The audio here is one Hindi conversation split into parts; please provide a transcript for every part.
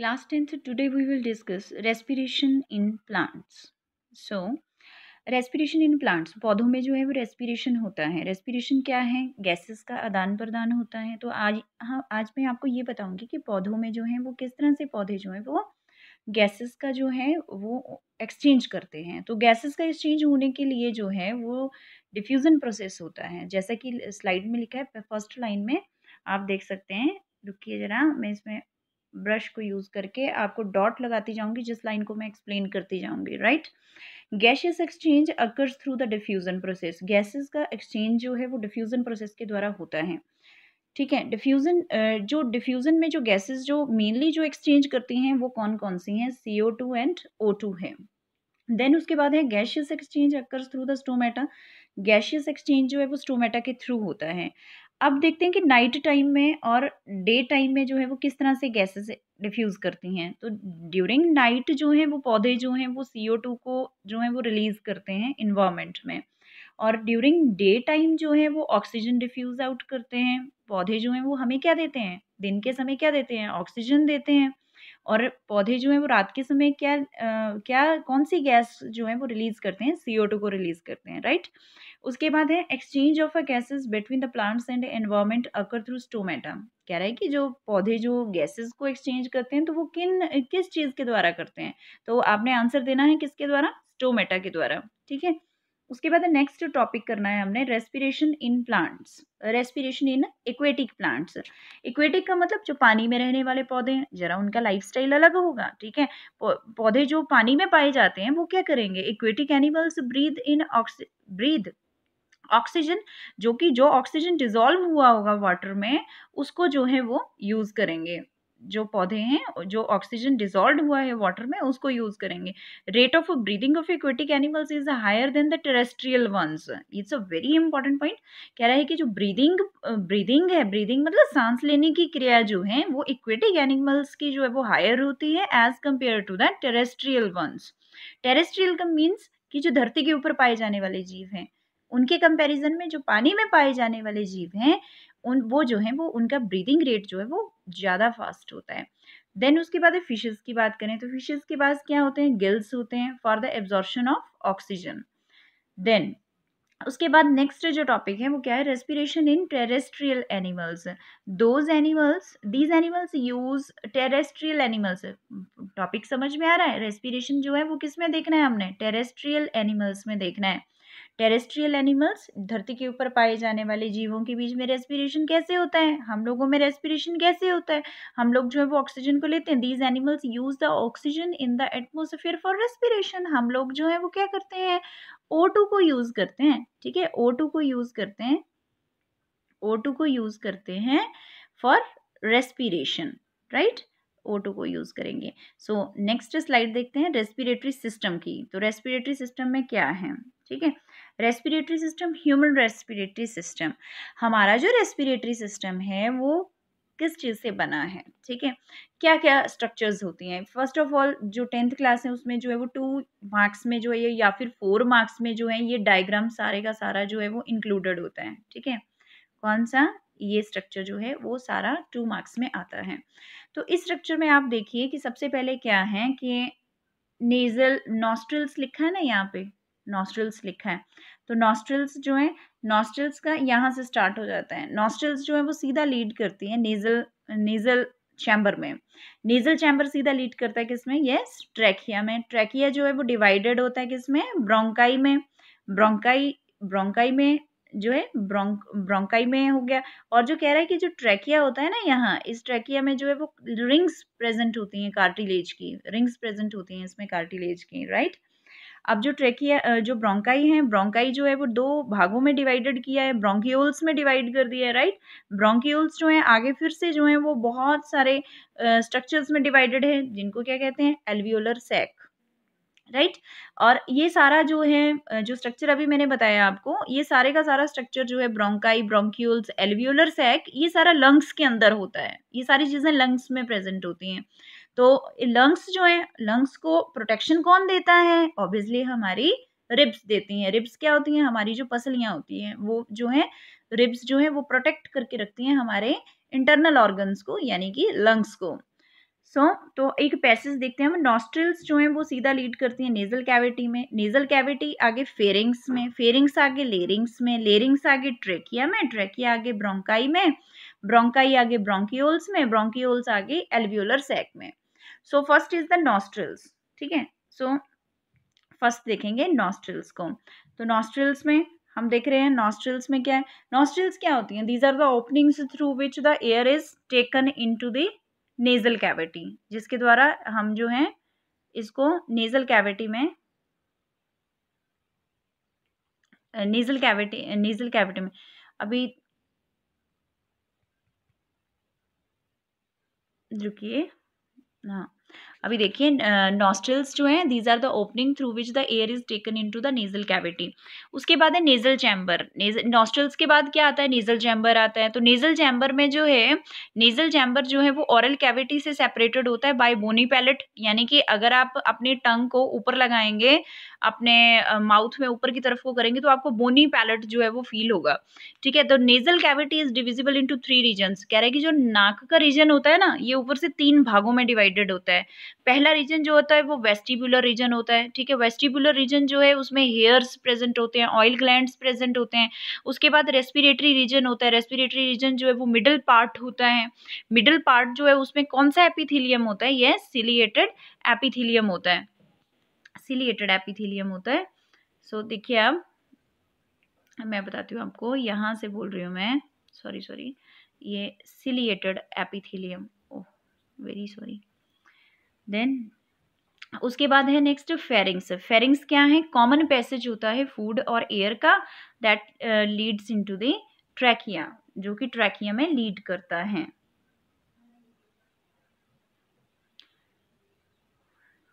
class tenth today we will discuss respiration in plants so respiration in plants पौधों में जो है वो रेस्पिरेशन होता है रेस्पिरेशन क्या है गैसेस का आदान प्रदान होता है तो आज हाँ आज मैं आपको ये बताऊंगी कि पौधों में जो है वो किस तरह से पौधे जो हैं वो गैसेस का जो है वो एक्सचेंज करते हैं तो गैसेस का एक्सचेंज होने के लिए जो है वो डिफ्यूज़न प्रोसेस होता है जैसा कि स्लाइड में लिखा है फर्स्ट लाइन में आप देख सकते हैं रुकिए ज़रा मैं इसमें ब्रश को यूज़ करके आपको डॉट लगाती जाऊंगी जिस लाइन को मैं एक्सप्लेन करती जाऊंगी right gases exchange occurs through the diffusion process gases का एक्सचेंज जो है वो डिफ्यूज़न प्रोसेस के द्वारा होता है ठीक है डिफ्यूज़न जो डिफ्यूज़न में जो गैसेस जो मेनली जो एक्सचेंज करती हैं वो कौन कौन सी हैं C O two and O two है देन उसके बाद है gaseous exchange occurs through the stomata gaseous exchange जो है वो स्टोमेटा के थ्रू होता है अब देखते हैं कि नाइट टाइम में और डे टाइम में जो है वो किस तरह से गैसेस डिफ्यूज़ करती हैं तो ड्यूरिंग नाइट जो है वो पौधे जो हैं वो सी को जो है वो रिलीज़ करते हैं इन्वामेंट में और ड्यूरिंग डे टाइम जो है वो ऑक्सीजन डिफ्यूज़ आउट करते हैं पौधे जो हैं वो हमें क्या देते हैं दिन के समय क्या देते हैं ऑक्सीजन देते हैं और पौधे जो हैं वो रात के समय क्या आ, क्या कौन सी गैस जो है वो रिलीज़ करते हैं सी को रिलीज़ करते हैं राइट उसके बाद है exchange of a gases between the plants and environment occur through stomata कह रहा है कि जो पौधे जो गैसेस को एक्सचेंज करते हैं तो वो किन किस चीज़ के द्वारा करते हैं तो आपने आंसर देना है किसके द्वारा स्टोमेटा के द्वारा ठीक है उसके बाद नेक्स्ट टॉपिक करना है हमने respiration in plants respiration in aquatic plants aquatic का मतलब जो पानी में रहने वाले पौधे हैं जरा उनका लाइफस्टाइल अलग होगा ठीक है पौधे जो पानी में पाए जाते हैं वो क्या करेंगे aquatic animals breathe in breathe oxygen जो कि जो ऑक्सीजन डिजोल्व हुआ होगा वाटर में उसको जो है वो यूज़ करेंगे जो पौधे हैं जो ऑक्सीजन डिजॉल्व हुआ है वाटर में उसको यूज करेंगे rate of breathing of aquatic animals is higher than the terrestrial ones it's a very important point कह रहा है कि जो ब्रीदिंग ब्रीदिंग है ब्रीदिंग मतलब सांस लेने की क्रिया जो है वो इक्विटिक एनिमल्स की जो है वो हायर होती है as compare to the terrestrial ones terrestrial का मीन्स कि जो धरती के ऊपर पाए जाने वाले जीव हैं उनके कंपैरिजन में जो पानी में पाए जाने वाले जीव हैं उन वो जो है वो उनका ब्रीदिंग रेट जो है वो ज़्यादा फास्ट होता है देन उसके बाद फिशेज़ की बात करें तो फिशेज़ के पास क्या होते हैं गिल्स होते हैं for the absorption of oxygen then उसके बाद नेक्स्ट जो टॉपिक है वो क्या है respiration in terrestrial animals those animals these animals use terrestrial animals topic समझ में आ रहा है रेस्पिरेशन जो है वो किस में देखना है हमने टेरेस्ट्रियल एनिमल्स में देखना है टेरेस्ट्रियल एनिमल्स धरती के ऊपर पाए जाने वाले जीवों के बीच में रेस्पिरेशन कैसे होता है हम लोगों में रेस्पिरेशन कैसे होता है हम लोग जो है वो ऑक्सीजन को लेते हैं these animals use the oxygen in the atmosphere for respiration हम लोग जो है वो क्या करते हैं ओ टू को यूज करते हैं ठीक है ओ टू को यूज करते हैं ओ टू को यूज करते हैं फॉर रेस्पिरेशन राइट ओ को यूज़ करेंगे सो नेक्स्ट स्लाइड देखते हैं रेस्पिरेटरी सिस्टम की तो रेस्पिरेटरी सिस्टम में क्या है ठीक है respiratory system human respiratory system हमारा जो रेस्पिरेटरी सिस्टम है वो किस चीज़ से बना है ठीक है क्या क्या स्ट्रक्चर्स होती हैं फर्स्ट ऑफ ऑल जो टेंथ क्लास है उसमें जो है वो टू मार्क्स में जो है या फिर फोर मार्क्स में जो है ये डायग्राम सारे का सारा जो है वो इंक्लूडेड होता है ठीक है कौन सा ये स्ट्रक्चर जो है वो सारा टू मार्क्स में आता है तो इस स्ट्रक्चर में आप देखिए कि सबसे पहले क्या है कि नेजल नॉस्ट्रल्स लिखा है ना यहाँ पे नॉस्ट्रल्स लिखा है तो नॉस्ट्रल्स जो है नॉस्ट्रल्स का यहाँ से स्टार्ट हो जाता है नॉस्ट्रल्स जो है वो सीधा लीड करती है नेजल नेजल चैम्बर में नेजल चैम्बर सीधा लीड करता है किसमें ये ट्रैकिया में ट्रैकिया जो है वो डिवाइडेड होता है किसमें ब्रोंकाई में ब्रोंकाई ब्रोंकाई में जो है ब्रोंक ब्रोंकाई में हो गया और जो कह रहा है कि जो ट्रैकिया होता है ना यहाँ इस ट्रैकिया में जो है वो रिंग्स प्रेजेंट होती हैं कार्टिलेज की रिंग्स प्रेजेंट होती हैं इसमें कार्टिलेज की राइट right? अब जो ट्रेकिया जो ब्रोंकाई हैं ब्रोंकाई जो है वो दो भागों में डिवाइडेड किया है ब्रोंकियोल्स में डिवाइड कर दिया है राइट ब्रोंकियोल्स जो हैं आगे फिर से जो हैं वो बहुत सारे स्ट्रक्चर्स में डिवाइडेड है जिनको क्या कहते हैं एल्वियोलर सैक राइट right? और ये सारा जो है जो स्ट्रक्चर अभी मैंने बताया आपको ये सारे का सारा स्ट्रक्चर जो है ब्रोंकाई ब्रोंक्यूल्स एल्वियोलर सैक ये सारा लंग्स के अंदर होता है ये सारी चीज़ें लंग्स में प्रेजेंट होती हैं तो लंग्स जो है लंग्स को प्रोटेक्शन कौन देता है ऑब्वियसली हमारी रिब्स देती हैं रिब्स क्या होती हैं हमारी जो पसलियाँ होती हैं वो जो है रिब्स जो है वो प्रोटेक्ट करके रखती हैं हमारे इंटरनल ऑर्गन्स को यानी कि लंग्स को सो so, तो एक पैसेज देखते हैं हम नॉस्ट्रल्स जो हैं वो सीधा लीड करती हैं नेजल कैविटी में नेजल कैविटी आगे फेरिंग्स में फेरिंग्स आगे लेरिंग्स में लेरिंग्स आगे ट्रेकिया में ट्रेकिया आगे ब्रोंकाई में ब्रोंकाई आगे ब्रोंकियोल्स में ब्रोंकियोल्स आगे एल्वियोलर सैक में so first is the nostrils ठीक है सो फर्स्ट देखेंगे नॉस्ट्रल्स को तो नॉस्ट्रल्स में हम देख रहे हैं नॉस्ट्रल्स में क्या है नॉस्ट्रल्स क्या होती हैं these are the openings through which the air is taken in to the nasal cavity जिसके द्वारा हम जो है इसको नेजल कैविटी में नेजल कैविटी नेजल कैविटी में अभी रुकिए हाँ अभी देखिए नॉस्ट्रल्स जो हैं these are the opening through which the air is taken in to the nasal cavity उसके बाद है नेजल चैम्बर नॉस्ट्रल्स के बाद क्या आता है नेजल चैम्बर आता है तो नेजल चैम्बर में जो है नेजल चैम्बर जो है वो ऑरल कैविटी से सेपरेटेड होता है बाय बोनी पैलेट यानी कि अगर आप अपने टंग को ऊपर लगाएंगे अपने माउथ में ऊपर की तरफ को करेंगे तो आपको बोनी पैलेट जो है वो फील होगा ठीक है तो nasal cavity is divisible into three region कह रहे हैं कि जो नाक का रीजन होता है ना ये ऊपर से तीन भागों में डिवाइडेड होता है पहला रीजन जो होता है वो वेस्टिबुलर रीजन होता है ठीक है वेस्टिबुलर रीजन जो है उसमें हेयर्स प्रेजेंट होते हैं ऑयल ग्लैंड प्रेजेंट होते हैं उसके बाद रेस्पिरेटरी रीजन होता है रेस्पिरेटरी रीजन जो है वो मिडल पार्ट होता है मिडल पार्ट जो है उसमें कौन सा एपिथिलियम होता है यह सिलिएटेड एपिथिलियम होता है सिलिएटेड एपिथीलियम होता है सो so, देखिए अब मैं बताती हूँ आपको यहाँ से बोल रही हूँ मैं सॉरी सॉरी ये ciliated epithelium oh very sorry then उसके बाद है नेक्स्ट फेरिंग्स फेरिंग्स क्या है कॉमन पैसेज होता है फूड और एयर का that leads into the trachea जो कि ट्रैकिया में लीड करता है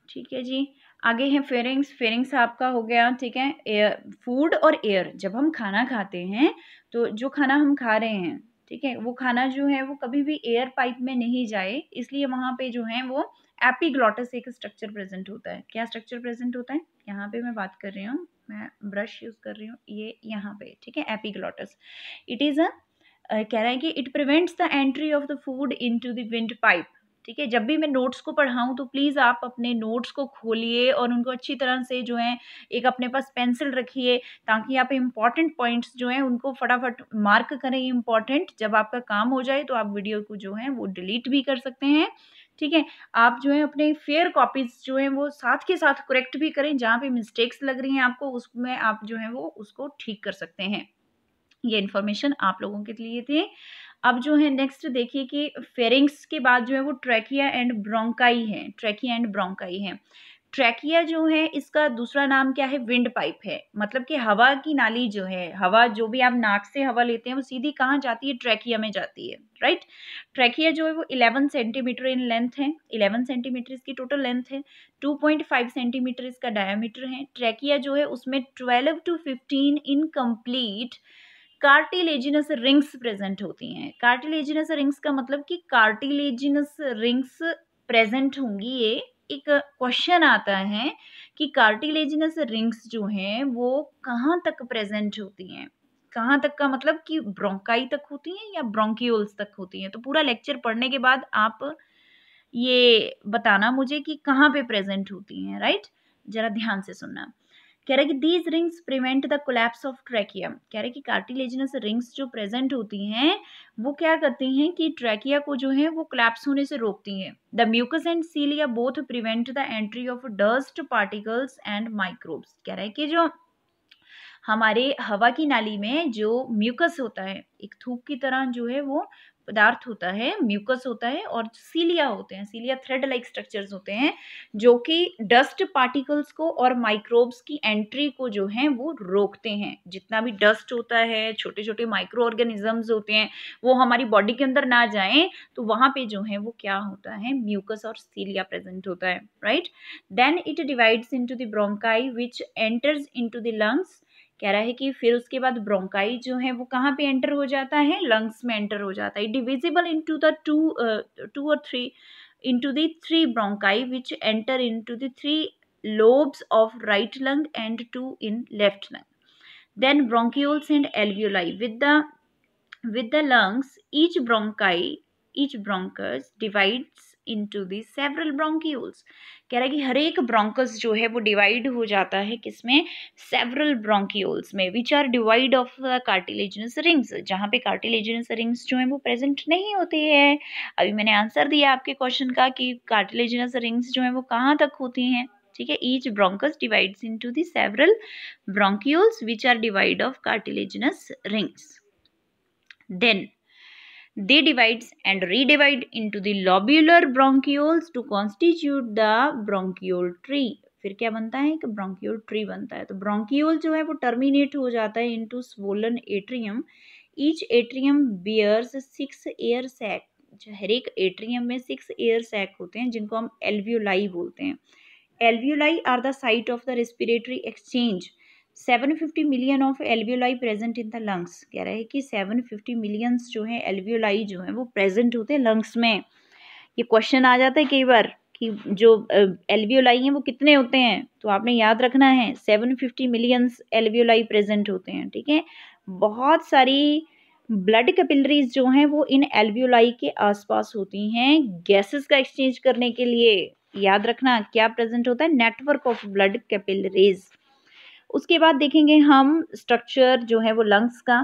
ठीक है जी आगे है फेरिंग्स फेरिंग्स आपका हो गया ठीक है एयर फूड और एयर जब हम खाना खाते हैं तो जो खाना हम खा रहे हैं ठीक है वो खाना जो है वो कभी भी एयर पाइप में नहीं जाए इसलिए वहाँ पे जो है वो एपीग्लॉटस एक स्ट्रक्चर प्रेजेंट होता है क्या स्ट्रक्चर प्रेजेंट होता है यहाँ पे मैं बात कर रही हूँ मैं ब्रश यूज़ कर रही हूँ ये यहाँ पे ठीक है एपीग्लॉटस इट इज़ अ कह रहा है कि it prevents the entry of the food in to the windpipe ठीक है जब भी मैं नोट्स को पढ़ाऊँ तो प्लीज़ आप अपने नोट्स को खोलिए और उनको अच्छी तरह से जो है एक अपने पास पेंसिल रखिए ताकि आप इम्पॉर्टेंट पॉइंट्स जो हैं उनको फटाफट मार्क करें इम्पॉर्टेंट जब आपका काम हो जाए तो आप वीडियो को जो है वो डिलीट भी कर सकते हैं ठीक है आप जो है अपने फेयर कॉपीज़ जो है वो साथ के साथ करेक्ट भी करें जहाँ पे मिस्टेक्स लग रही हैं आपको उसमें आप जो है वो उसको ठीक कर सकते हैं ये इन्फॉर्मेशन आप लोगों के लिए थी अब जो है नेक्स्ट देखिए कि फेरिंग्स के बाद जो है वो ट्रैकिया एंड ब्रोंकाई है ट्रैकिया एंड ब्रोंकाई है ट्रैकिया जो है इसका दूसरा नाम क्या है विंड पाइप है मतलब कि हवा की नाली जो है हवा जो भी आप नाक से हवा लेते हैं वो सीधी कहाँ जाती है ट्रैकिया में जाती है राइट ट्रैकिया जो है वो 11 सेंटीमीटर इन लेंथ है 11 सेंटीमीटर इसकी टोटल लेंथ है 2.5 सेंटीमीटर इसका डायामीटर है ट्रैकिया जो है उसमें twelve to fifteen incomplete cartilaginous rings present होती हैं कार्टिलेजिनस रिंग्स का मतलब कि कार्टिलेजिनस रिंग्स प्रेजेंट होंगी ये एक क्वेश्चन आता है कि कार्टिलेजिनस रिंग्स जो हैं वो कहाँ तक प्रेजेंट होती हैं कहाँ तक का मतलब कि ब्रोंकाई तक होती हैं या ब्रोंकियोल्स तक होती हैं तो पूरा लेक्चर पढ़ने के बाद आप ये बताना मुझे कि कहाँ पे प्रेजेंट होती हैं राइट ज़रा ध्यान से सुनना कह रहे कि these rings prevent the collapse of trachea कह रहे कि कार्टिलेजनस रिंग्स जो प्रेजेंट होती हैं वो क्या करती हैं कि ट्रैकिया को जो है वो कोलैप्स होने से रोकती हैं the mucus and cilia both prevent the entry of dust particles and microbes कह रहे कि जो हमारे हवा की नाली में जो म्यूकस होता है एक थूक की तरह जो है वो पदार्थ होता है म्यूकस होता है और सीलिया होते हैं सीलिया थ्रेड लाइक स्ट्रक्चर्स होते हैं जो कि डस्ट पार्टिकल्स को और माइक्रोब्स की एंट्री को जो है वो रोकते हैं जितना भी डस्ट होता है छोटे छोटे माइक्रो ऑर्गेनिजम्स होते हैं वो हमारी बॉडी के अंदर ना जाएं तो वहाँ पे जो है वो क्या होता है म्यूकस और सीलिया प्रेजेंट होता है right then it divides in the bronchi which enters in the lungs कह रहा है कि फिर उसके बाद ब्रोंकाई जो है वो कहाँ पे एंटर हो जाता है लंग्स में एंटर हो जाता है divisible into the two two और three into the three bronchi which enter into the three lobes of right lung and two in left lung then bronchioles and alveoli with the with the lungs each bronchi each bronchus divides into the several bronchioles कह रहा है कि हर एक ब्रोंकस जो है वो डिवाइड हो जाता है किसमें सेवरल ब्रोंकियोल्स में which are divide of cartilaginous rings जहाँ पे कार्टिलेजनस रिंग्स जो हैं वो प्रेजेंट नहीं होती है अभी मैंने आंसर दिया आपके क्वेश्चन का कि कार्टिलेजनस रिंग्स जो हैं वो कहाँ तक होती हैं ठीक है each bronchus divides into several bronchioles which are divide of cartilaginous rings then They divides and redivide into the lobular bronchioles to constitute the bronchiole tree. फिर क्या बनता है कि ब्रोंकियोल ट्री बनता है तो ब्रोंकियोल जो है वो टर्मिनेट हो जाता है into swollen atrium each atrium bears six air sac हर एक एट्रियम में सिक्स एयर सैक होते हैं जिनको हम एल्वियोलाई बोलते हैं alveoli are the site of the respiratory exchange seven fifty million of alveoli present in the lungs कह रहा है कि सेवन फिफ्टी मिलियंस जो हैं एल्वियोलाई जो हैं वो प्रेजेंट होते हैं लंग्स में ये क्वेश्चन आ जाता है कई बार कि जो एल्वियोलाई हैं वो कितने होते हैं तो आपने याद रखना है seven fifty millions alveoli present होते हैं ठीक है बहुत सारी ब्लड कैपिलरीज जो हैं वो इन एल्वियोलाई के आसपास होती हैं गैसेस का एक्सचेंज करने के लिए याद रखना क्या प्रेजेंट होता है नेटवर्क ऑफ ब्लड कैपिलरीज उसके बाद देखेंगे हम स्ट्रक्चर जो है वो लंग्स का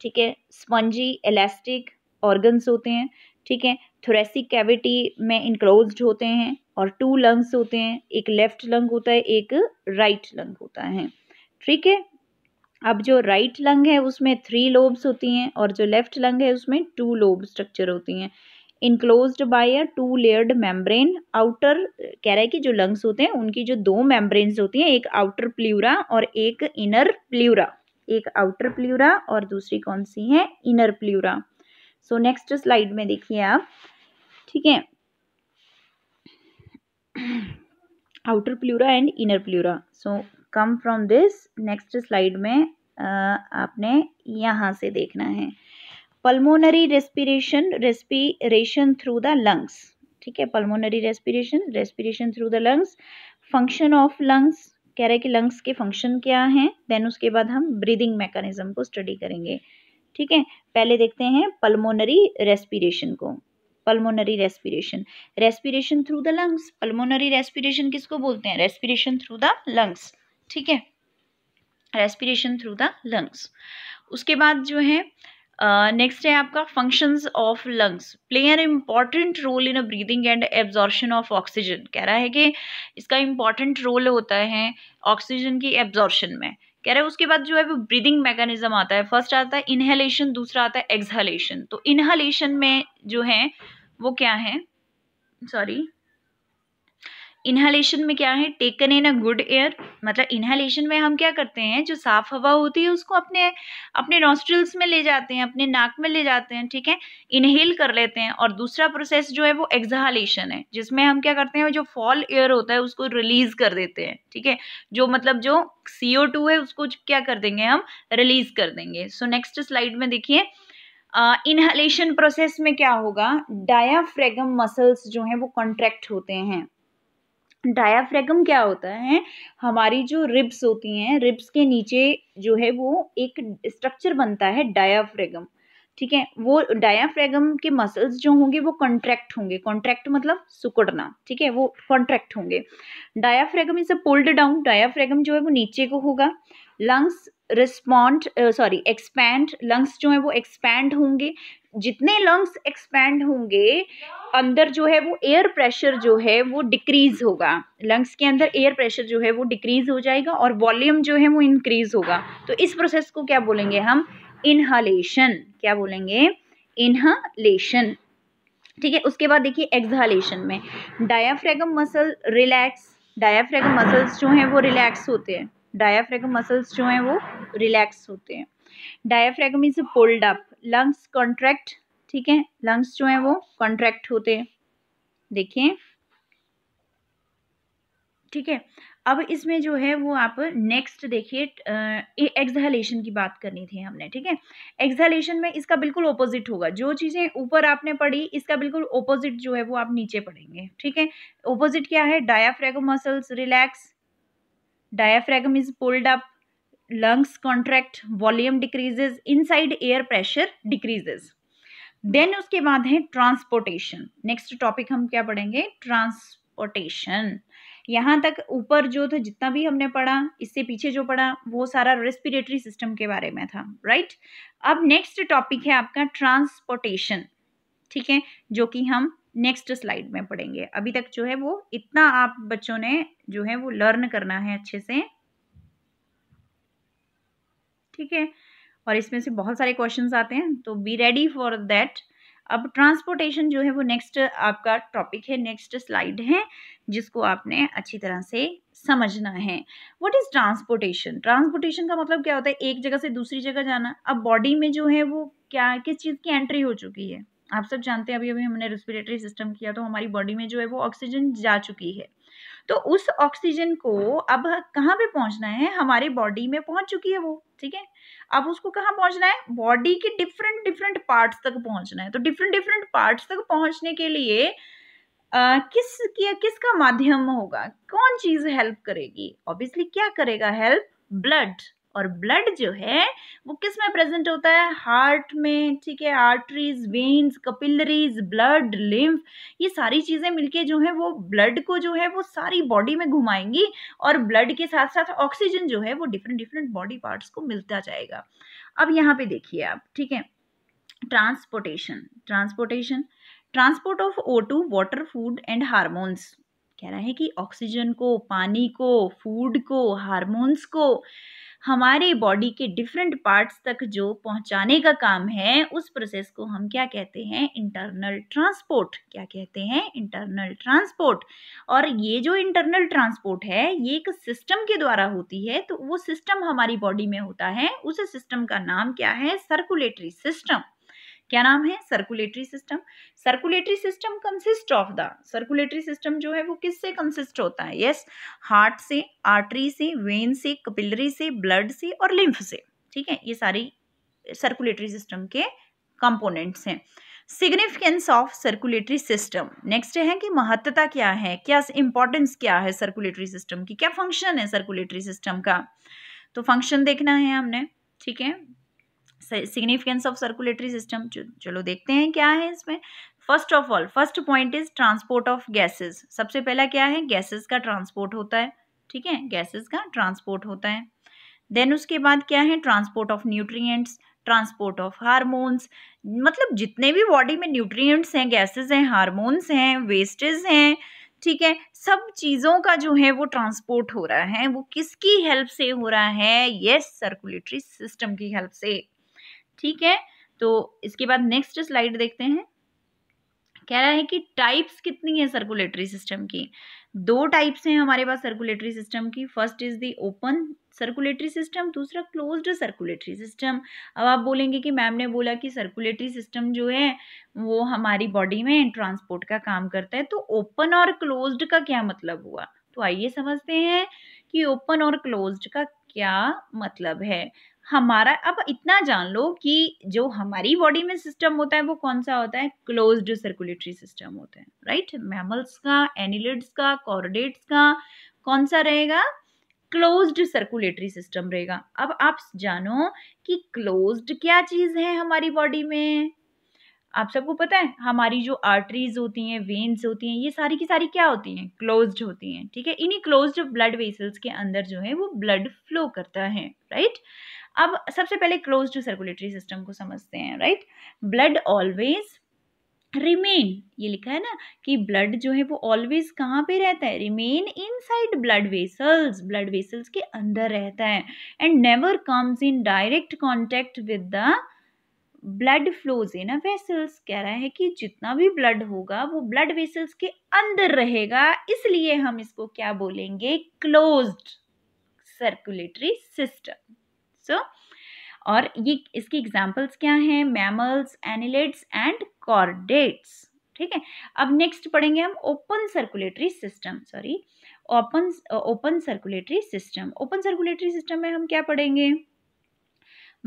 ठीक है स्पंजी इलास्टिक ऑर्गन्स होते हैं ठीक है थोरेसिक कैविटी में इनक्लोज होते हैं और टू लंग्स होते हैं एक लेफ्ट लंग होता है एक राइट लंग होता है ठीक है अब जो राइट लंग है उसमें थ्री लोब्स होती हैं और जो लेफ्ट लंग है उसमें टू लोब स्ट्रक्चर होती हैं enclosed by a two layered membrane outer कह रहा है कि जो लंग्स होते हैं उनकी जो दो मेम्ब्रेन्स होती हैं एक आउटर प्ल्यूरा और एक इनर प्ल्यूरा एक आउटर प्ल्यूरा और दूसरी कौन सी है inner pleura so next slide में देखिए आप ठीक है outer pleura and inner pleura so come from this next slide में आ, आपने यहाँ से देखना है pulmonary respiration respiration through the lungs ठीक है pulmonary respiration respiration through the lungs function of lungs कह रहे हैं कि लंग्स के फंक्शन क्या हैं देन उसके बाद हम ब्रीदिंग मैकेनिज्म को स्टडी करेंगे ठीक है पहले देखते हैं पल्मोनरी रेस्पिरेशन को pulmonary respiration respiration through the lungs pulmonary respiration किसको बोलते हैं रेस्पिरेशन थ्रू द लंग्स ठीक है रेस्पिरेशन थ्रू द लंग्स उसके बाद जो है नेक्स्ट uh, है आपका functions of lungs play an important role in a breathing and absorption of oxygen कह रहा है कि इसका इम्पॉर्टेंट रोल होता है ऑक्सीजन की एब्जॉर्शन में कह रहा है उसके बाद जो है वो ब्रीदिंग मैकेनिज्म आता है फर्स्ट आता है इनहेलेशन दूसरा आता है एक्सहलेशन तो इनहलेशन में जो है वो क्या है सॉरी इन्हालेशन में क्या है taken in a good air मतलब इन्हालेशन में हम क्या करते हैं जो साफ हवा होती है उसको अपने अपने नॉस्ट्रिल्स में ले जाते हैं अपने नाक में ले जाते हैं ठीक है इनहेल कर लेते हैं और दूसरा प्रोसेस जो है वो एक्जहालेशन है जिसमें हम क्या करते हैं जो फॉल एयर होता है उसको रिलीज कर देते हैं ठीक है जो मतलब जो सी है उसको क्या कर देंगे हम रिलीज कर देंगे सो नेक्स्ट स्लाइड में देखिए इनहलेशन प्रोसेस में क्या होगा डायाफ्रेगम मसल्स जो हैं वो कॉन्ट्रैक्ट होते हैं डायाफ्रेगम क्या होता है हमारी जो रिब्स होती हैं रिब्स के नीचे जो है वो एक स्ट्रक्चर बनता है डायाफ्रेगम ठीक है वो डायाफ्रेगम के मसल्स जो होंगे वो कॉन्ट्रैक्ट होंगे कॉन्ट्रैक्ट मतलब सुकड़ना ठीक है वो कॉन्ट्रैक्ट होंगे डायाफ्रेगम इज अ डाउन डायाफ्रेगम जो है वो नीचे को होगा lungs respond sorry expand lungs जो है वो एक्सपैंड होंगे जितने लंग्स एक्सपैंड होंगे अंदर जो है वो एयर प्रेशर जो है वो डिक्रीज होगा लंग्स के अंदर एयर प्रेशर जो है वो डिक्रीज हो जाएगा और वॉल्यूम जो है वो इंक्रीज होगा तो इस प्रोसेस को क्या बोलेंगे हम इनहलेशन क्या बोलेंगे इनहलेशन ठीक है उसके बाद देखिए एक्सहलेशन में diaphragm muscle relax diaphragm muscles जो हैं वो रिलैक्स होते हैं डायाफ्रेगम मसल्स जो हैं वो रिलैक्स होते हैं diaphragm is pulled up lungs contract ठीक है लंग्स जो है वो कॉन्ट्रैक्ट होते हैं देखिए ठीक है अब इसमें जो है वो आप नेक्स्ट देखिए एक्सहलेशन की बात करनी थी हमने ठीक है एक्सहलेशन में इसका बिल्कुल ओपोजिट होगा जो चीज़ें ऊपर आपने पढ़ी इसका बिल्कुल ओपोजिट जो है वो आप नीचे पढ़ेंगे ठीक है ओपोजिट क्या है diaphragm muscles relax diaphragm is pulled up lungs contract volume decreases inside air pressure decreases then उसके बाद है ट्रांसपोर्टेशन नेक्स्ट टॉपिक हम क्या पढ़ेंगे ट्रांसपोर्टेशन यहाँ तक ऊपर जो था जितना भी हमने पढ़ा इससे पीछे जो पढ़ा वो सारा रेस्पिरेटरी सिस्टम के बारे में था राइट अब नेक्स्ट टॉपिक है आपका ट्रांसपोर्टेशन ठीक है जो कि हम नेक्स्ट स्लाइड में पढ़ेंगे अभी तक जो है वो इतना आप बच्चों ने जो है वो लर्न करना है अच्छे से ठीक है और इसमें से बहुत सारे क्वेश्चन आते हैं तो बी रेडी फॉर दैट अब ट्रांसपोर्टेशन जो है वो नेक्स्ट आपका टॉपिक है नेक्स्ट स्लाइड है जिसको आपने अच्छी तरह से समझना है व्हाट इज़ ट्रांसपोर्टेशन ट्रांसपोर्टेशन का मतलब क्या होता है एक जगह से दूसरी जगह जाना अब बॉडी में जो है वो क्या किस चीज़ की एंट्री हो चुकी है आप सब जानते हैं अभी अभी हमने रेस्पिरेटरी सिस्टम किया तो हमारी बॉडी में जो है वो ऑक्सीजन जा चुकी है तो उस ऑक्सीजन को अब कहाँ पे पहुंचना है हमारे बॉडी में पहुंच चुकी है वो ठीक है अब उसको कहाँ पहुंचना है बॉडी के डिफरेंट डिफरेंट पार्ट्स तक पहुंचना है तो डिफरेंट डिफरेंट पार्ट्स तक पहुंचने के लिए Uh, किस किया किसका माध्यम होगा कौन चीज हेल्प करेगी ऑब्वियसली क्या करेगा हेल्प ब्लड और ब्लड जो है वो किस में प्रेजेंट होता है हार्ट में ठीक है arteries veins capillaries blood lymph ये सारी चीज़ें मिलके जो है वो ब्लड को जो है वो सारी बॉडी में घुमाएंगी और ब्लड के साथ साथ ऑक्सीजन जो है वो डिफरेंट डिफरेंट बॉडी पार्ट्स को मिलता जाएगा अब यहाँ पे देखिए आप ठीक है transportation transportation transport of O two water food and hormones कह रहा है कि ऑक्सीजन को पानी को फूड को हारमोन्स को हमारे बॉडी के डिफरेंट पार्ट्स तक जो पहुंचाने का काम है उस प्रोसेस को हम क्या कहते हैं इंटरनल ट्रांसपोर्ट क्या कहते हैं इंटरनल ट्रांसपोर्ट और ये जो इंटरनल ट्रांसपोर्ट है ये एक सिस्टम के द्वारा होती है तो वो सिस्टम हमारी बॉडी में होता है उस सिस्टम का नाम क्या है सर्कुलेटरी सिस्टम क्या नाम है circulatory system circulatory system consist of the circulatory system जो है वो किससे कंसिस्ट होता है यस yes, हार्ट से आर्टरी से वेन से कपिलरी से ब्लड से और लिम्फ से ठीक है ये सारी सर्कुलेटरी सिस्टम के कंपोनेंट्स हैं significance of circulatory system next है कि महत्ता क्या है क्या इंपॉर्टेंस क्या है सर्कुलेटरी सिस्टम की क्या फंक्शन है सर्कुलेटरी सिस्टम का तो फंक्शन देखना है हमने ठीक है सिग्निफिकेंस ऑफ सर्कुलेटरी सिस्टम चलो देखते हैं क्या है इसमें first of all first point is transport of gases सबसे पहला क्या है गैसेस का ट्रांसपोर्ट होता है ठीक है गैसेस का ट्रांसपोर्ट होता है देन उसके बाद क्या है transport of nutrients transport of hormones मतलब जितने भी बॉडी में न्यूट्रिएंट्स हैं गैसेस हैं हार्मोन्स हैं वेस्टेज हैं ठीक है सब चीज़ों का जो है वो ट्रांसपोर्ट हो रहा है वो किसकी हेल्प से हो रहा है यस सर्कुलेटरी सिस्टम की हेल्प से ठीक है तो इसके बाद नेक्स्ट स्लाइड देखते हैं कह रहा है कि टाइप्स कितनी है सर्कुलेटरी सिस्टम की दो टाइप्स हैं हमारे पास सर्कुलेटरी सिस्टम की first is the open circulatory system दूसरा क्लोज्ड सर्कुलेटरी सिस्टम अब आप बोलेंगे कि मैम ने बोला कि सर्कुलेटरी सिस्टम जो है वो हमारी बॉडी में ट्रांसपोर्ट का काम करता है तो ओपन और क्लोज्ड का क्या मतलब हुआ तो आइए समझते हैं कि ओपन और क्लोज्ड का क्या मतलब है हमारा अब इतना जान लो कि जो हमारी बॉडी में सिस्टम होता है वो कौन सा होता है क्लोज्ड सर्कुलेटरी सिस्टम होता है राइट मैमल्स का एनिलिड्स का कॉर्डेट्स का कौन सा रहेगा क्लोज्ड सर्कुलेटरी सिस्टम रहेगा अब आप जानो कि क्लोज्ड क्या चीज़ है हमारी बॉडी में आप सबको पता है हमारी जो आर्टरीज होती हैं वेन्स होती हैं ये सारी की सारी क्या होती हैं क्लोज्ड होती हैं ठीक है इन्हीं क्लोज्ड ब्लड वेसल्स के अंदर जो है वो ब्लड फ्लो करता है राइट अब सबसे पहले टू सर्कुलेटरी सिस्टम को समझते हैं राइट ब्लड ऑलवेज रिमेन ये लिखा है ना कि ब्लड जो है वो ऑलवेज कहाँ पे रहता है remain inside blood vessels blood vessels के अंदर रहता है and never comes in direct contact with the blood flows in vessels कह रहा है कि जितना भी ब्लड होगा वो ब्लड वेसल्स के अंदर रहेगा इसलिए हम इसको क्या बोलेंगे क्लोज्ड सर्कुलेटरी सिस्टम सो और ये इसकी एग्जाम्पल्स क्या हैं मैमल्स एनिलेट्स एंड कॉर्डेट्स ठीक है अब नेक्स्ट पढ़ेंगे हम open circulatory system sorry open open circulatory system open circulatory system में हम क्या पढ़ेंगे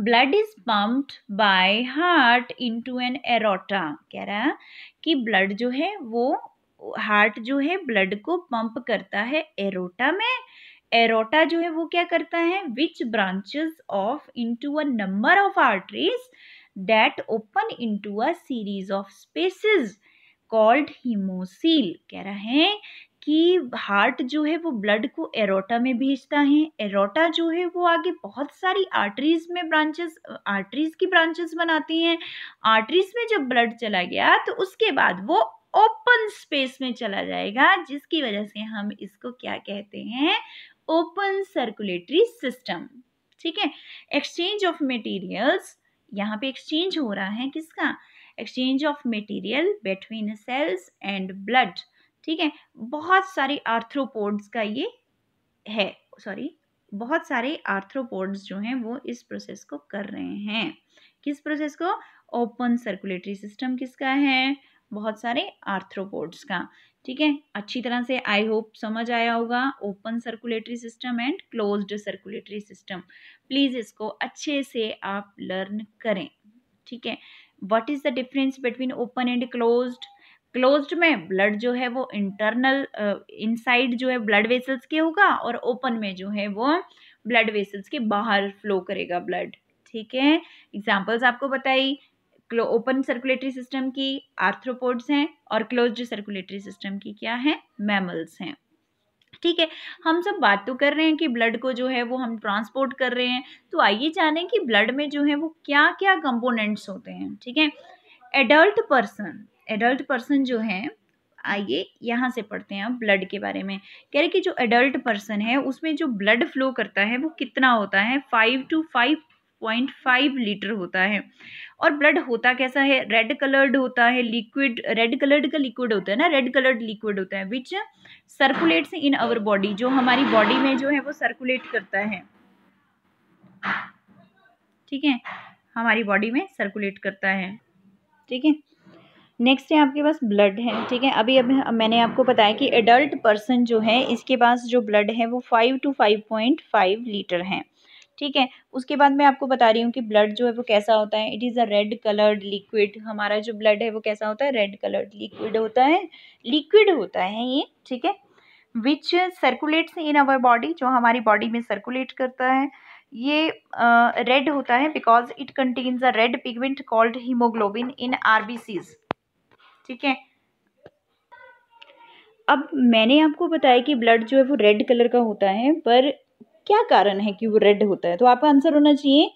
blood is pumped by heart into an aorta कह रहा है कि ब्लड जो है वो हार्ट जो है ब्लड को पंप करता है एरोटा में एरोटा जो है वो क्या करता है which branches off into a number of arteries that open into a series of spaces called haemocoel कह रहा है कि हार्ट जो है वो ब्लड को एरोटा में भेजता है एरोटा जो है वो आगे बहुत सारी आर्टरीज में ब्रांचेस आर्टरीज की ब्रांचेस बनाती हैं आर्टरीज में जब ब्लड चला गया तो उसके बाद वो ओपन स्पेस में चला जाएगा जिसकी वजह से हम इसको क्या कहते हैं ओपन सर्कुलेटरी सिस्टम ठीक है एक्सचेंज ऑफ मटेरियल्स यहाँ पे एक्सचेंज हो रहा है किसका exchange of material between cells and blood ठीक है बहुत सारे आर्थ्रोपोड्स का ये है सॉरी बहुत सारे आर्थ्रोपोड्स जो हैं वो इस प्रोसेस को कर रहे हैं किस प्रोसेस को ओपन सर्कुलेटरी सिस्टम किसका है बहुत सारे आर्थ्रोपोड्स का ठीक है अच्छी तरह से आई होप समझ आया होगा open circulatory system and closed circulatory system please इसको अच्छे से आप लर्न करें ठीक है what is the difference between open and closed closed में ब्लड जो है वो इंटरनल इनसाइड uh, जो है ब्लड वेसल्स के होगा और ओपन में जो है वो ब्लड वेसल्स के बाहर फ्लो करेगा ब्लड ठीक है एग्जाम्पल्स आपको बताई ओपन सर्कुलेटरी सिस्टम की आर्थ्रोपोड्स हैं और क्लोज्ड सर्कुलेटरी सिस्टम की क्या है मैमल्स हैं ठीक है हम सब बात तो कर रहे हैं कि ब्लड को जो है वो हम ट्रांसपोर्ट कर रहे हैं तो आइए जानें कि ब्लड में जो है वो क्या क्या कंपोनेंट्स होते हैं ठीक है एडल्ट पर्सन एडल्ट पर्सन जो है आइए यहाँ से पढ़ते हैं हम ब्लड के बारे में कह रहे कि जो एडल्ट पर्सन है उसमें जो ब्लड फ्लो करता है वो कितना होता है five to five point five litre होता है और ब्लड होता कैसा है रेड कलर्ड होता है लिक्विड रेड कलर्ड का लिक्विड होता है ना रेड कलर्ड लिक्विड होता है विच सर्कुलेट्स इन अवर बॉडी जो हमारी बॉडी में जो है वो सर्कुलेट करता है ठीक है हमारी बॉडी में सर्कुलेट करता है ठीक है नेक्स्ट है आपके पास ब्लड है ठीक है अभी अभी मैंने आपको बताया कि एडल्ट पर्सन जो है इसके पास जो ब्लड है वो five to five point five litre है ठीक है उसके बाद मैं आपको बता रही हूँ कि ब्लड जो है वो कैसा होता है it is a red coloured liquid हमारा जो ब्लड है वो कैसा होता है रेड कलर्ड लिक्विड होता है लिक्विड होता है ये ठीक है विच सर्कुलेट्स इन अवर बॉडी जो हमारी बॉडी में सर्कुलेट करता है ये रेड uh, होता है because it contains a red pigment called haemoglobin in R ठीक है अब मैंने आपको बताया कि ब्लड जो है वो रेड कलर का होता है पर क्या कारण है कि वो रेड होता है तो आपका आंसर होना चाहिए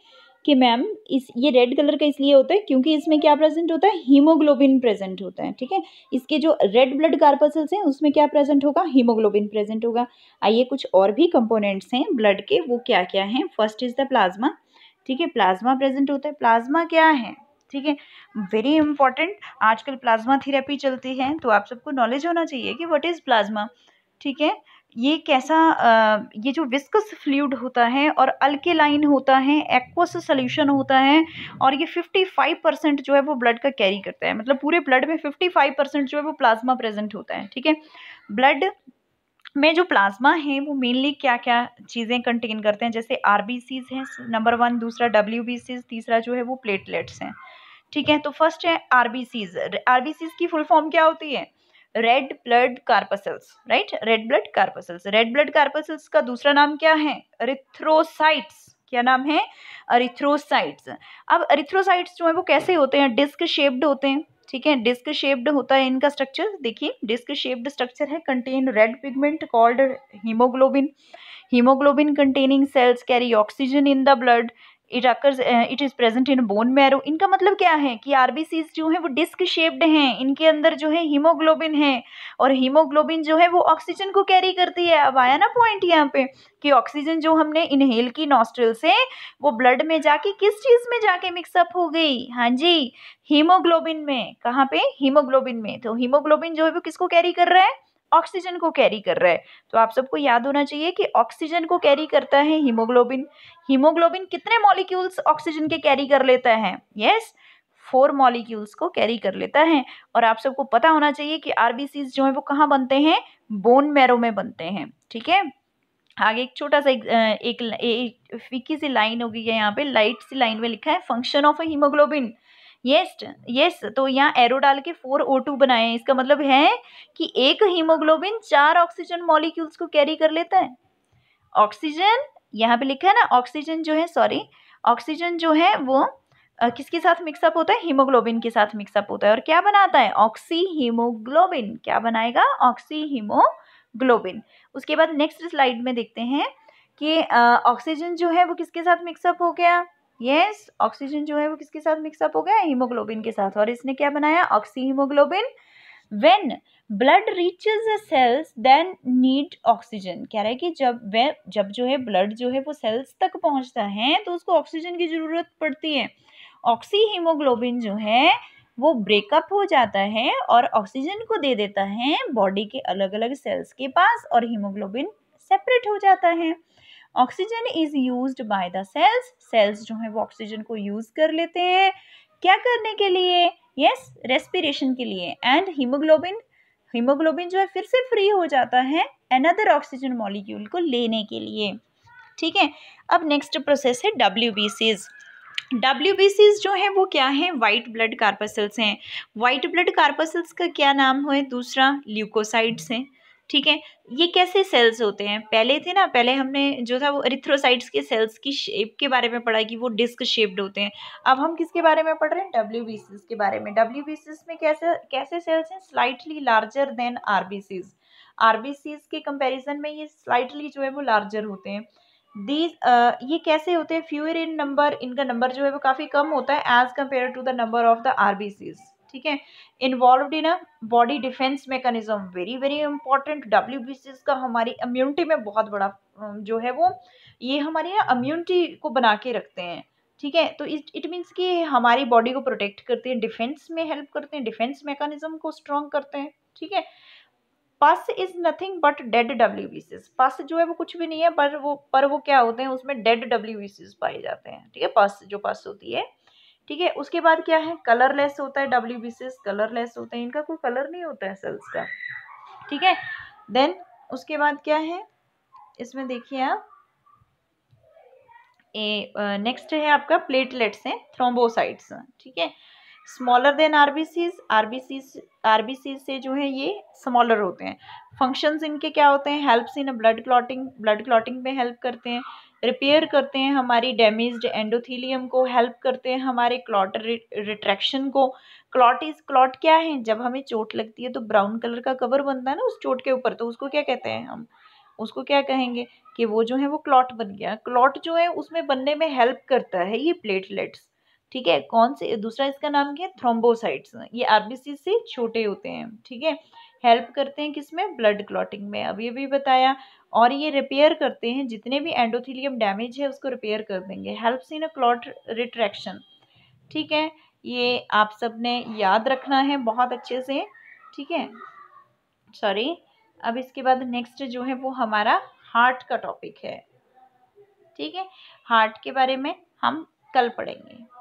कि मैम इस ये रेड कलर का इसलिए होता है क्योंकि इसमें क्या प्रेजेंट होता है हीमोग्लोबिन प्रेजेंट होता है ठीक है इसके जो रेड ब्लड कार्पसल्स हैं उसमें क्या प्रेजेंट होगा हीमोग्लोबिन प्रेजेंट होगा आइए कुछ और भी कंपोनेंट्स हैं ब्लड के वो क्या क्या हैं फर्स्ट इज द प्लाज्मा ठीक है प्लाज्मा प्रेजेंट होता है प्लाज्मा क्या है ठीक है वेरी इंपॉर्टेंट आजकल प्लाज्मा थेरेपी चलती है तो आप सबको नॉलेज होना चाहिए कि वट इज़ प्लाज्मा ठीक है ये कैसा ये जो विस्कस फ्लूड होता है और अल्केलाइन होता है एक्वस सोल्यूशन होता है और ये 55 परसेंट जो है वो ब्लड का कैरी करता है मतलब पूरे ब्लड में 55 परसेंट जो है वो प्लाज्मा प्रेजेंट होता है ठीक है ब्लड में जो प्लाज्मा है वो मेनली क्या क्या चीज़ें कंटेन करते हैं जैसे आर हैं नंबर वन दूसरा डब्ल्यू तीसरा जो है वो प्लेटलेट्स हैं ठीक है तो फर्स्ट है आर बी की फुल फॉर्म क्या होती है red blood corpuscles right red blood corpuscles red blood corpuscles का दूसरा नाम क्या है अरिथ्रोसाइट्स क्या नाम है अरिथ्रोसाइट्स अब अरिथ्रोसाइट्स जो है वो कैसे होते हैं डिस्क शेप्ड होते हैं ठीक है डिस्क शेप्ड होता है इनका स्ट्रक्चर देखिए डिस्क शेप्ड स्ट्रक्चर है contain red pigment called haemoglobin haemoglobin containing cells carry oxygen in the blood it occurs it is present in bone marrow इनका मतलब क्या है कि आर जो है वो डिस्क शेप्ड हैं इनके अंदर जो है हीमोग्लोबिन है और हीमोग्लोबिन जो है वो ऑक्सीजन को कैरी करती है अब आया ना पॉइंट यहाँ पे कि ऑक्सीजन जो हमने इनहेल की नॉस्ट्रल से वो ब्लड में जाके किस चीज़ में जाके मिक्सअप हो गई हाँ जी हीमोग्लोबिन में कहाँ पे हीमोग्लोबिन में तो हीमोग्लोबिन जो है वो किसको कैरी कर रहा है ऑक्सीजन को कैरी कर रहा है तो आप सबको याद होना चाहिए कि ऑक्सीजन को कैरी करता है हीमोग्लोबिन हीमोग्लोबिन कितने मॉलिक्यूल्स ऑक्सीजन के कैरी कर लेता है यस फोर मॉलिक्यूल्स को कैरी कर लेता है और आप सबको पता होना चाहिए कि आरबीसीज जो है वो कहाँ बनते हैं बोन मैरो में बनते हैं ठीक है आगे एक छोटा सा एक फीकी सी लाइन हो गई है यहाँ पे लाइट सी लाइन में लिखा है function of a haemoglobin yes yes तो यहाँ एरो डाल के फोर ओ टू बनाए हैं इसका मतलब है कि एक हीमोग्लोबिन चार ऑक्सीजन मॉलिक्यूल्स को कैरी कर लेता है ऑक्सीजन यहाँ पे लिखा है ना ऑक्सीजन जो है सॉरी ऑक्सीजन जो है वो किसके साथ मिक्सअप होता है हीमोग्लोबिन के साथ मिक्सअप होता है और क्या बनाता है ऑक्सी हीमोग्लोबिन क्या बनाएगा ऑक्सी हीमोग्लोबिन उसके बाद नेक्स्ट स्लाइड में देखते हैं कि ऑक्सीजन जो है वो किसके साथ मिक्सअप हो गया यस yes, ऑक्सीजन जो है वो किसके साथ मिक्सअप हो गया हीमोग्लोबिन के साथ और इसने क्या बनाया oxyhaemoglobin when blood reaches a cells then need oxygen कह रहा है कि जब वे जब जो है ब्लड जो है वो सेल्स तक पहुंचता है तो उसको ऑक्सीजन की ज़रूरत पड़ती है ऑक्सी हीमोग्लोबिन जो है वो ब्रेकअप हो जाता है और ऑक्सीजन को दे देता है बॉडी के अलग अलग सेल्स के पास और हीमोग्लोबिन सेपरेट हो जाता है oxygen is use by the cells cells जो है वो ऑक्सीजन को यूज कर लेते हैं क्या करने के लिए यस रेस्पिरेशन के लिए एंड हीमोग्लोबिन हीमोग्लोबिन जो है फिर से फ्री हो जाता है अनदर ऑक्सीजन मॉलिक्यूल को लेने के लिए ठीक है अब नेक्स्ट प्रोसेस है डब्ल्यू बी सीज़ डब्ल्यू जो हैं वो क्या हैं वाइट ब्लड कार्पसल्स हैं वाइट ब्लड कार्पसल्स का क्या नाम है दूसरा ल्यूकोसाइड्स हैं ठीक है ये कैसे सेल्स होते हैं पहले थे ना पहले हमने जो था वो एरिथ्रोसाइट्स के सेल्स की शेप के बारे में पढ़ा कि वो डिस्क शेप्ड होते हैं अब हम किसके बारे में पढ़ रहे हैं डब्ल्यू के बारे में डब्ल्यू में कैसे कैसे सेल्स हैं slightly larger than R R के कंपेरिजन में ये स्लाइटली जो है वो लार्जर होते हैं दीज ये कैसे होते हैं फ्यूअर इन नंबर इनका नंबर जो है वो काफ़ी कम होता है as compare to the number of the R ठीक है involve in a body defence mechanism very very important W B का हमारी इम्यूनिटी में बहुत बड़ा जो है वो ये हमारी ना इम्यूनिटी को बना के रखते हैं ठीक है तो इट मीन्स कि हमारी बॉडी को प्रोटेक्ट करते हैं डिफेंस में हेल्प करते हैं डिफेंस मेकानिज्म को स्ट्रॉन्ग करते हैं ठीक है pus is nothing but dead W Cs pus जो है वो कुछ भी नहीं है पर वो पर वो क्या होते हैं उसमें डेड डब्ल्यू सीज पाए जाते हैं ठीक है पस जो पस होती है ठीक है उसके बाद क्या है कलरलेस होता है डब्ल्यू बी कलरलेस होते हैं इनका कोई कलर नहीं होता है सेल्स का ठीक है देन उसके बाद क्या है इसमें देखिए आप ए नेक्स्ट है आपका प्लेटलेट्स हैं थ्रोम्बोसाइट्स ठीक है smaller than RBCs RBCs RBCs से जो है ये स्मॉलर होते हैं फंक्शंस इनके क्या होते हैं helps in blood clotting blood clotting में हेल्प करते हैं रिपेयर करते हैं हमारी डैमेज्ड एंडोथीलियम को हेल्प करते हैं हमारे क्लॉट रिट्रैक्शन को क्लॉट इज क्लॉट क्या है जब हमें चोट लगती है तो ब्राउन कलर का कवर बनता है ना उस चोट के ऊपर तो उसको क्या कहते हैं हम उसको क्या कहेंगे कि वो जो है वो क्लॉट बन गया क्लॉट जो है उसमें बनने में हेल्प करता है ये प्लेटलेट्स ठीक है कौन से दूसरा इसका नाम क्या है थ्रोम्बोसाइट्स ये आरबीसी से छोटे होते हैं ठीक है हेल्प करते हैं किसमें ब्लड क्लॉटिंग में अभी अभी बताया और ये रिपेयर करते हैं जितने भी एंडोथीलियम डैमेज है उसको रिपेयर कर देंगे helps in a clot retraction ठीक है ये आप सब ने याद रखना है बहुत अच्छे से ठीक है सॉरी अब इसके बाद नेक्स्ट जो है वो हमारा हार्ट का टॉपिक है ठीक है हार्ट के बारे में हम कल पढ़ेंगे